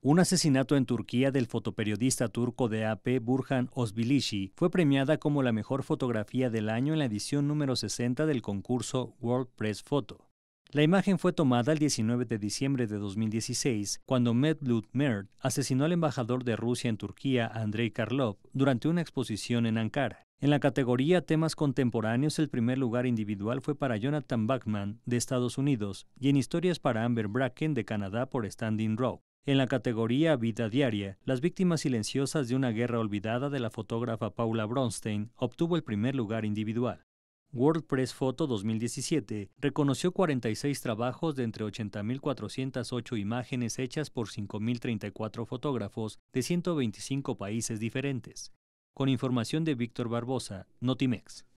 Un asesinato en Turquía del fotoperiodista turco de AP Burhan Osbilisi fue premiada como la mejor fotografía del año en la edición número 60 del concurso World Press Photo. La imagen fue tomada el 19 de diciembre de 2016, cuando Medlud Mert asesinó al embajador de Rusia en Turquía, Andrei Karlov, durante una exposición en Ankara. En la categoría Temas Contemporáneos, el primer lugar individual fue para Jonathan Bachman, de Estados Unidos, y en Historias para Amber Bracken, de Canadá, por Standing Rock. En la categoría Vida Diaria, Las Víctimas Silenciosas de una Guerra Olvidada de la fotógrafa Paula Bronstein obtuvo el primer lugar individual. World Press Photo 2017 reconoció 46 trabajos de entre 80.408 imágenes hechas por 5.034 fotógrafos de 125 países diferentes. Con información de Víctor Barbosa, Notimex.